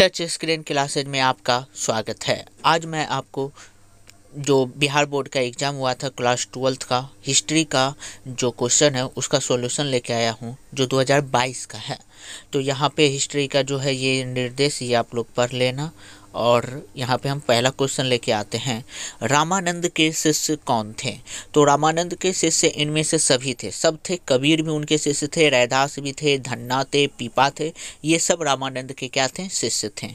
touch screen classes में आपका स्वागत है आज मैं आपको जो बिहार बोर्ड का एग्ज़ाम हुआ था क्लास ट्वेल्थ का हिस्ट्री का जो क्वेश्चन है उसका सॉल्यूशन लेके आया हूँ जो 2022 का है तो यहाँ पे हिस्ट्री का जो है ये निर्देश ये आप लोग पढ़ लेना और यहाँ पे हम पहला क्वेश्चन लेके आते हैं रामानंद के शिष्य कौन थे तो रामानंद के शिष्य इनमें से सभी थे सब थे कबीर भी उनके शिष्य थे रैदास भी थे धन्ना थे पीपा थे ये सब रामानंद के क्या थे शिष्य थे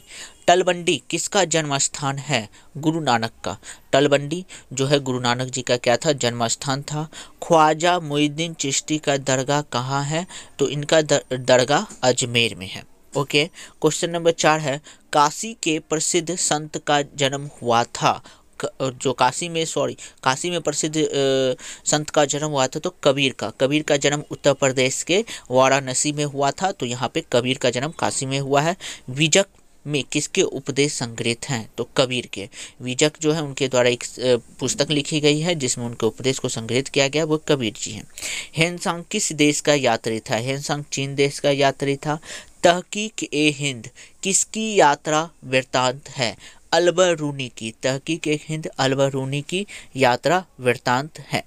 टलबंडी किसका जन्म स्थान है गुरु नानक का टलबंडी जो है गुरु नानक जी का क्या था जन्म स्थान था ख्वाजा मुहिद्दीन चिश्ती का दरगाह कहाँ है तो इनका दर, दरगाह अजमेर में है ओके क्वेश्चन नंबर चार है काशी के प्रसिद्ध संत का जन्म हुआ था जो काशी में सॉरी काशी में प्रसिद्ध संत का जन्म हुआ था तो कबीर का कबीर का जन्म उत्तर प्रदेश के वाराणसी में हुआ था तो यहाँ पे कबीर का जन्म काशी में हुआ है विजक में किसके उपदेश संग्रहित हैं तो कबीर के विजक जो है उनके द्वारा एक पुस्तक लिखी गई है जिसमें उनके उपदेश को संग्रहित किया गया वो कबीर जी हैं हेनसांग किस देश का यात्री था हेनसांग चीन देश का यात्री था तहकीक ए हिंद किसकी यात्रा वृतांत है अलबरूनी की तहकीक एक हिंद अलबरूनी की यात्रा वृतांत है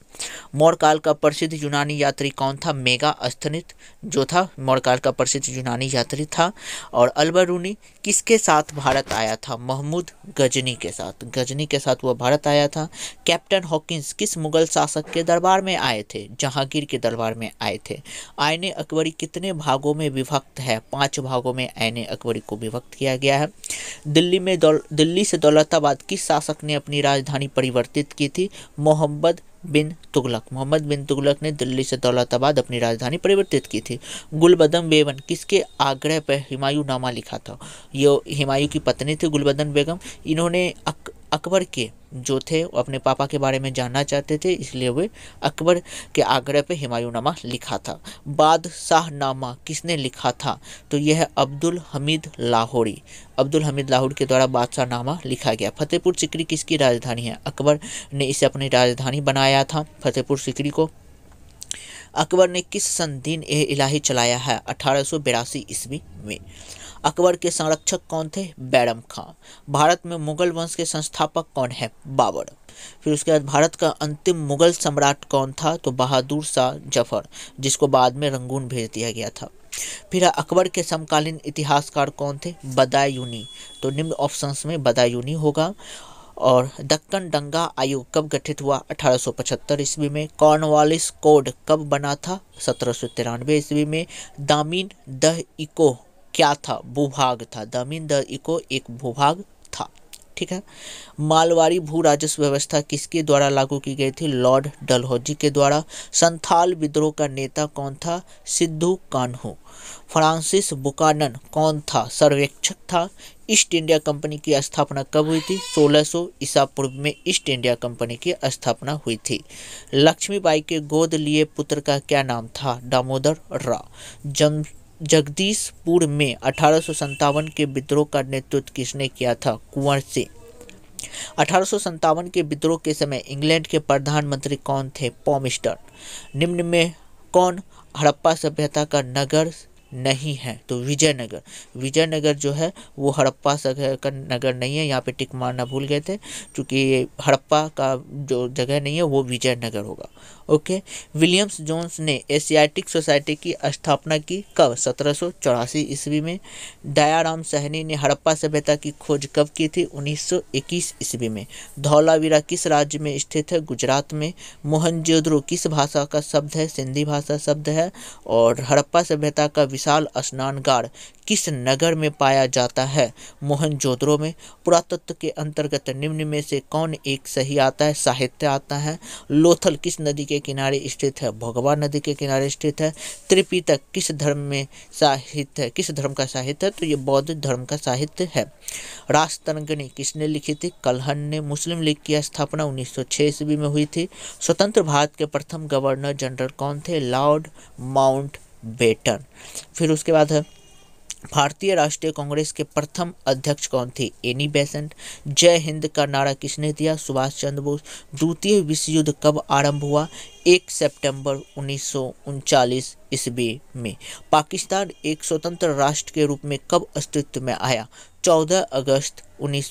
मौर्यकाल का प्रसिद्ध यूनानी यात्री कौन था मेगा अस्थनित जो था मौर्यकाल का प्रसिद्ध यूनानी यात्री था और अलबरूनी किसके साथ भारत आया था महमूद गजनी के साथ गजनी के साथ वह भारत आया था कैप्टन हॉकिंस किस मुगल शासक के दरबार में आए थे जहांगीर के दरबार में आए थे आयने अकबरी कितने भागों में विभक्त है पाँच भागों में आयने अकबरी को विभक्त किया गया है दिल्ली में दिल्ली दिल्ली से दौलताबाद की शासक ने अपनी राजधानी परिवर्तित की थी मोहम्मद बिन तुगलक मोहम्मद बिन तुगलक ने दिल्ली से दौलताबाद अपनी राजधानी परिवर्तित की थी गुलबदन बेगम किसके आग्रह पर हिमायू नामा लिखा था ये हिमायू की पत्नी थी गुलबदन बेगम इन्होंने अक, अकबर के जो थे वो अपने पापा के बारे में जानना चाहते थे इसलिए वे अकबर के आग्रह पे नामा लिखा था नामा किसने लिखा था तो यह है अब्दुल हमीद लाहौरी अब्दुल हमीद लाहौर के द्वारा बादशाह नामा लिखा गया फतेहपुर सिकरी किसकी राजधानी है अकबर ने इसे अपनी राजधानी बनाया था फतेहपुर सिकरी को अकबर ने किस सन दिन यह इलाही चलाया है अठारह ईस्वी में अकबर के संरक्षक कौन थे बैरम खां भारत में मुगल वंश के संस्थापक कौन है बाबर फिर उसके बाद भारत का अंतिम मुगल सम्राट कौन था तो बहादुर शाह जफर जिसको बाद में रंगून भेज दिया गया था फिर अकबर के समकालीन इतिहासकार कौन थे बदायूनी तो निम्न ऑप्शंस में बदायूनी होगा और दक्कन दंगा आयोग कब गठित हुआ 1875 ईस्वी में कॉर्नवालिस कोड कब बना था सत्रह ईस्वी में दामिन द इको क्या था भूभाग था दमिन इको एक भूभाग था ठीक है मालवाड़ी भू राजस्व व्यवस्था किसके द्वारा लागू की गई थी लॉर्ड डलहौजी के द्वारा संथाल विद्रोह का नेता कौन था सिद्धू कान्हू फ्रांसिस बुकानन कौन था सर्वेक्षक था ईस्ट इंडिया कंपनी की स्थापना कब हुई थी 1600 ईसा पूर्व में ईस्ट इंडिया कंपनी की स्थापना हुई थी लक्ष्मीबाई के गोद लिए पुत्र का क्या नाम था दामोदर राव जगदीशपुर में अठारह के विद्रोह का नेतृत्व किसने किया था कुंवर से अठारह के विद्रोह के समय इंग्लैंड के प्रधानमंत्री कौन थे पॉमिस्टर निम्न में कौन हड़प्पा सभ्यता का नगर नहीं है तो विजयनगर विजयनगर जो है वो हड़प्पा का नगर नहीं है यहाँ पे टिक मारना भूल गए थे क्योंकि हड़प्पा का जो जगह नहीं है वो विजयनगर होगा ओके विलियम्स जोन्स ने एशियाटिक सोसाइटी की स्थापना की कब सत्रह सौ चौरासी ईस्वी में दयाराम सहनी ने हड़प्पा सभ्यता की खोज कब की थी 1921 ईस्वी में धौलावीरा किस राज्य में स्थित है गुजरात में मोहनजोद्रो किस भाषा का शब्द है सिंधी भाषा शब्द है और हड़प्पा सभ्यता का विशाल स्नानगार किस नगर में पाया जाता है मोहनजोदड़ो में पुरातत्व के अंतर्गत निम्न में से कौन एक सही आता है साहित्य आता है लोथल किस नदी के किनारे स्थित है भगवान नदी के किनारे स्थित है त्रिपितक किस धर्म में साहित्य है किस धर्म का साहित्य है तो ये बौद्ध धर्म का साहित्य है राजतरंगणी किसने लिखी थी कलहन ने मुस्लिम लीग की स्थापना उन्नीस ईस्वी में हुई थी स्वतंत्र भारत के प्रथम गवर्नर जनरल कौन थे लॉर्ड माउंट बेटन फिर उसके बाद भारतीय राष्ट्रीय कांग्रेस के प्रथम अध्यक्ष कौन थे एनी बेसेंट जय हिंद का नारा किसने दिया सुभाष चंद्र बोस द्वितीय विश्व युद्ध कब आरंभ हुआ एक सितंबर उन्नीस ईस्वी में पाकिस्तान एक स्वतंत्र राष्ट्र के रूप में कब अस्तित्व में आया 14 अगस्त उन्नीस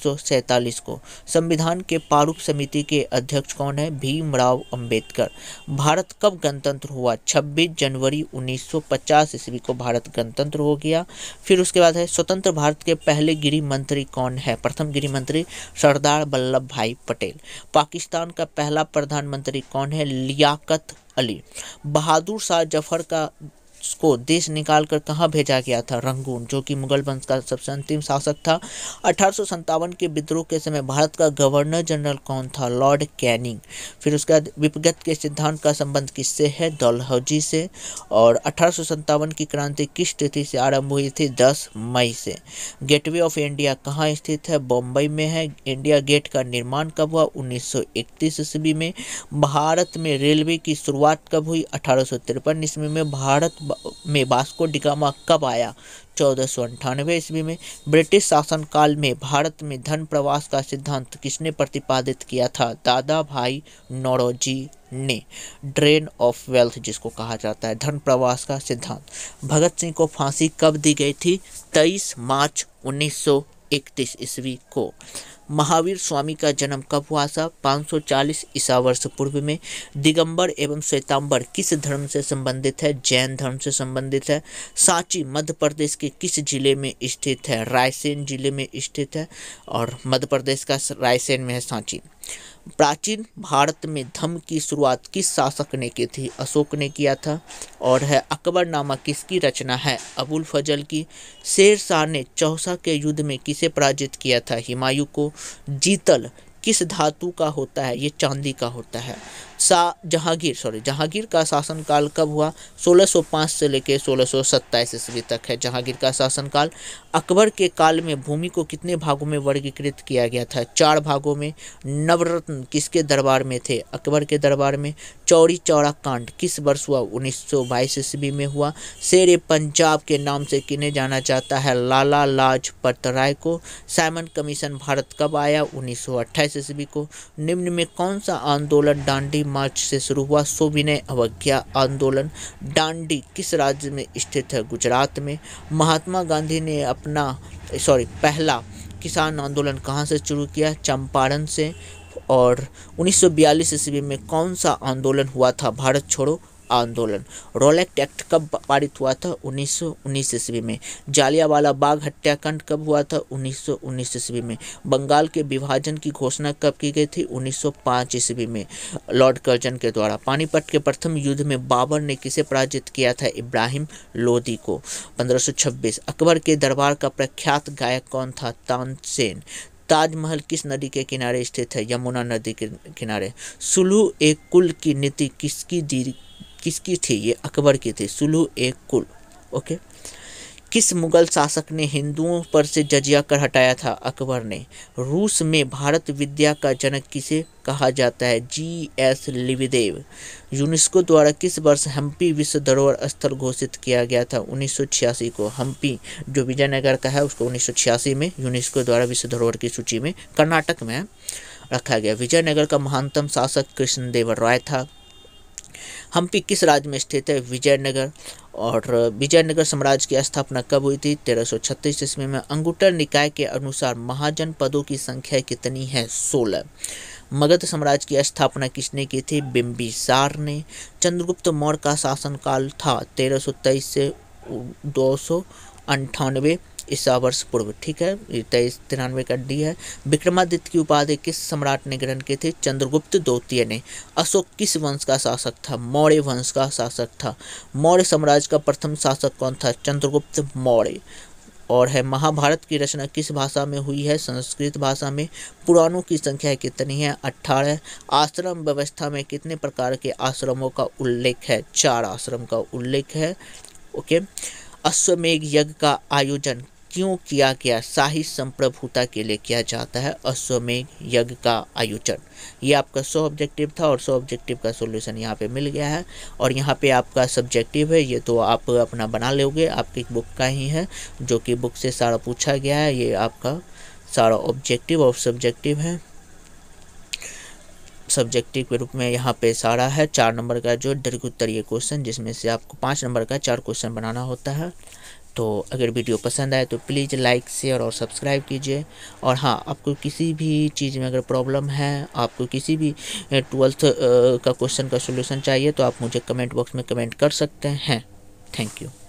को संविधान के प्रारूप समिति के अध्यक्ष कौन है भीमराव अंबेडकर भारत कब गणतंत्र हुआ 26 जनवरी 1950 ईस्वी को भारत गणतंत्र हो गया फिर उसके बाद है स्वतंत्र भारत के पहले गृह मंत्री कौन है प्रथम गृह मंत्री सरदार वल्लभ भाई पटेल पाकिस्तान का पहला प्रधानमंत्री कौन है लियाकत अली बहादुर शाह जफर का को देश निकाल कर कहाँ भेजा गया था रंगून जो कि मुगल वंश का सबसे अंतिम शासक था अठारह के विद्रोह के समय भारत का गवर्नर जनरल कौन था लॉर्ड कैनिंग फिर उसके बाद विपगत के सिद्धांत का संबंध किससे है डलहौजी से और अठारह की क्रांति किस तिथि से आरंभ हुई थी दस मई से गेटवे ऑफ इंडिया कहाँ स्थित है बॉम्बई में है इंडिया गेट का निर्माण कब हुआ उन्नीस ईस्वी में भारत में रेलवे की शुरुआत कब हुई अठारह ईस्वी में भारत में वास्को डिगामा कब आया चौदह सौ अंठानवे ईस्वी में ब्रिटिश शासनकाल में भारत में धन प्रवास का सिद्धांत किसने प्रतिपादित किया था दादा भाई नौरोजी ने ड्रेन ऑफ वेल्थ जिसको कहा जाता है धन प्रवास का सिद्धांत भगत सिंह को फांसी कब दी गई थी तेईस मार्च उन्नीस इकतीस ईस्वी को महावीर स्वामी का जन्म कब हुआ था 540 ईसा वर्ष पूर्व में दिगंबर एवं श्वेतांबर किस धर्म से संबंधित है जैन धर्म से संबंधित है सांची मध्य प्रदेश के किस जिले में स्थित है रायसेन जिले में स्थित है और मध्य प्रदेश का रायसेन में है सांची प्राचीन भारत में धम्म की शुरुआत किस शासक ने की थी अशोक ने किया था और है नामक किसकी रचना है अबुल फजल की शेर शाह ने चौसा के युद्ध में किसे पराजित किया था हिमायु को जीतल किस धातु का होता है ये चांदी का होता है शाह जहांगीर सॉरी जहांगीर का शासनकाल कब हुआ 1605 से लेकर 1627 ईस्वी तक है जहांगीर का शासनकाल अकबर के काल में भूमि को कितने भागों में वर्गीकृत किया गया था चार भागों में नवरत्न किसके दरबार में थे अकबर के दरबार में चौरी चौरा कांड किस वर्ष हुआ 1922 ईस्वी में हुआ शेर पंजाब के नाम से किन्हें जाना जाता है लाला लाजपत राय को साइमन कमीशन भारत कब आया उन्नीस ईस्वी को निम्न में कौन सा आंदोलन डांडी मार्च से शुरू हुआ सोविनय अवज्ञा आंदोलन डांडी किस राज्य में स्थित है गुजरात में महात्मा गांधी ने अपना सॉरी पहला किसान आंदोलन कहाँ से शुरू किया चंपारण से और 1942 ईस्वी में कौन सा आंदोलन हुआ था भारत छोड़ो आंदोलन रोलेक्ट एक्ट कब पारित हुआ था उन्नीस सौ ईस्वी में जालियावाला बाग हत्याकांड कब हुआ था उन्नीस सौ ईस्वी में बंगाल के विभाजन की घोषणा कब की गई थी उन्नीस सौ ईस्वी में लॉर्ड कर्जन के द्वारा पानीपत के प्रथम युद्ध में बाबर ने किसे पराजित किया था इब्राहिम लोदी को पंद्रह अकबर के दरबार का प्रख्यात गायक कौन था तानसेन ताजमहल किस नदी के किनारे स्थित है यमुना नदी के किनारे सुलू एक कुल की नीति किसकी दी किसकी थी ये अकबर की थी सुलू ए कुल ओके किस मुगल शासक ने हिंदुओं पर से जजिया कर हटाया था अकबर ने रूस में भारत विद्या का जनक किसे कहा जाता है जी एस लिविदेव यूनेस्को द्वारा किस वर्ष हम्पी विश्व धरोहर स्थल घोषित किया गया था उन्नीस को हम्पी जो विजयनगर का है उसको उन्नीस में यूनेस्को द्वारा विश्व धरोहर की सूची में कर्नाटक में रखा गया विजयनगर का महानतम शासक कृष्णदेव राय था हम्पी किस राज्य में स्थित है विजयनगर और विजयनगर साम्राज्य की स्थापना कब हुई थी तेरह छत्तीस ईस्वी में अंगूठा निकाय के अनुसार महाजन पदों की संख्या कितनी है सोलह मगध साम्राज्य की स्थापना किसने की थी बिम्बिसार ने चंद्रगुप्त मौर्य का शासनकाल था तेईस से दो सौ अंठानवे इस वर्ष पूर्व ठीक है ये तेईस तिरानवे का डी है विक्रमादित्य की उपाधि किस सम्राट ने ग्रहण किए थे चंद्रगुप्त द्वितीय ने अशोक किस वंश का शासक था मौर्य वंश का शासक था मौर्य साम्राज्य का प्रथम शासक कौन था चंद्रगुप्त मौर्य और है महाभारत की रचना किस भाषा में हुई है संस्कृत भाषा में पुराणों की संख्या कितनी है अट्ठारह आश्रम व्यवस्था में कितने प्रकार के आश्रमों का उल्लेख है चार आश्रम का उल्लेख है ओके अश्वमेघ यज्ञ का आयोजन क्यों किया गया शाही संप्रभुता के लिए किया जाता है अश्वमेघ यज्ञ का आयोजन ये आपका सौ ऑब्जेक्टिव था और सौ ऑब्जेक्टिव का सोल्यूशन यहाँ पे मिल गया है और यहाँ पे आपका सब्जेक्टिव है ये तो आप अपना बना लोगे आपकी बुक का ही है जो कि बुक से सारा पूछा गया है ये आपका सारा ऑब्जेक्टिव और सब्जेक्टिव है सब्जेक्टिव के रूप में यहाँ पे सारा है चार नंबर का जो दीर्घ उत्तरीय क्वेश्चन जिसमें से आपको पाँच नंबर का चार क्वेश्चन बनाना होता है तो अगर वीडियो पसंद आए तो प्लीज़ लाइक शेयर और सब्सक्राइब कीजिए और हाँ आपको किसी भी चीज़ में अगर प्रॉब्लम है आपको किसी भी ट्वेल्थ का क्वेश्चन का सोल्यूशन चाहिए तो आप मुझे कमेंट बॉक्स में कमेंट कर सकते हैं थैंक यू